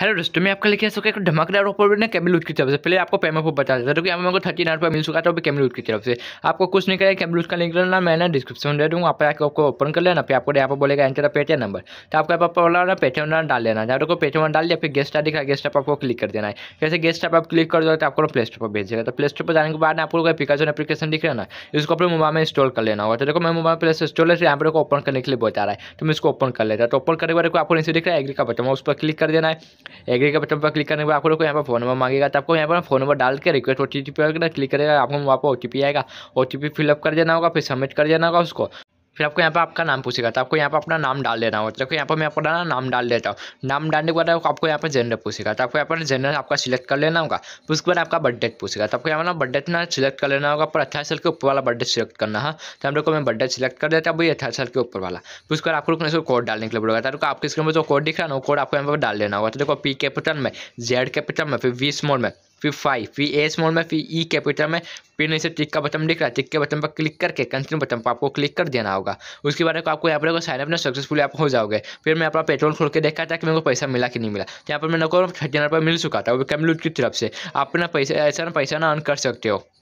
Hello दोस्तों मैं आपका लिखा सकता है एक धमाकेदार ऑफर ने कैमल लूट की तरफ से पहले आपको पेमेंट पर बता देता हूँ कि हमें को थर्टी नाइन रुपये मिल चुका था कैमल लूट की तरफ से आपको कुछ नहीं करेगा कैमल लूज का लिंक लेना मैं ना डिस्क्रिप्शन दे दूँगा आप आपको आपको ओपन कर लेना फिर आपको यहाँ पर बोलेगा एंटर पेटीएम नंबर तो आपका पर बोला पेटीएम नंबर डाल लेना जहाँ को पेटीएम डाल दिया फिर गेस्ट का गेस्ट आपको क्लिक कर देना है जैसे गेस्ट आप क्लिक कर दो तो आपको प्ले स्टोर पर भेज देगा तो प्ले स्टोर पर जाने के बाद आपको एप्लीकेशन एप्लीकेशन दिख रहा है इसको अपने मोबाइल में इंस्टॉल कर लेना होगा तो देखो मैं मोबाइल प्ले स्टोर है यहाँ पर ओपन करने के लिए बता रहा है तो मैं इसको ओपन कर लेता तो ओपन करने के बाद आपको नहीं दिख रहा है एग्री का बटन उस पर क्लिक कर देना है एग्री के बटन पर क्लिक करने के बाद आप लोग को यहाँ पर फोन नंबर मांगेगा तो आपको यहाँ पर फोन नंबर डाल के रिक्वेस्ट ओ टी पी पर क्लिक करेगा आपको वहाँ पर ओ टी पी आएगा ओ टी पी फिलअप कर देना होगा फिर सबमिट कर देना होगा उसको फिर आपको यहाँ पर आपका नाम पूछेगा तो आपको यहाँ पर अपना नाम डाल देना होगा देखो यहाँ पर मैं अपना नाम डाल देता हूँ नाम डालने के बाद आपको यहाँ पर जेंडर पूछेगा तो आपको यहाँ पर जेंडर आपका सिलेक्ट कर लेना होगा फिर उसके बाद आपका बर्थडे पूछेगा तो आपको यहाँ पर बर्थडे ना सिलेक्ट कर लेना होगा पर अठारह साल के ऊपर वाला बर्थडे सिलेक्ट करना है हाँ। तो हम लोग को मैं बर्थडे सिलेक्ट कर देता हूँ भाई अठारह साल के ऊपर वाला फिर उसके बाद आपको उसको कोड डालने के लिए बोलेगा तो आपके स्क्रीन में जो कोड दिख रहा है ना वो कोड आपको यहाँ पर डाल देना होगा तो देखो पी कैपिटल में जेड कैपिटल में फिर वी स्मॉल में फिर फाइव फिर ए स्मॉल में फिर ई e कैपिटल में फिर नहीं से टिक का बटन दिख रहा है टिक के बटन पर क्लिक करके कंटिन्यू बटन पर आपको क्लिक कर देना होगा उसके बाद आपको यहाँ पर साइन अप ना सक्सेसफुली आप हो जाओगे फिर मैं अपना पेट्रोल खोल के देखा था कि मेरे को पैसा मिला कि नहीं मिला तो यहाँ पर मैंने को थर्टी नाइन मिल चुका था वो कैमलूट की तरफ से आप ना पैसा ऐसा ना पैसा ना अर्न कर सकते हो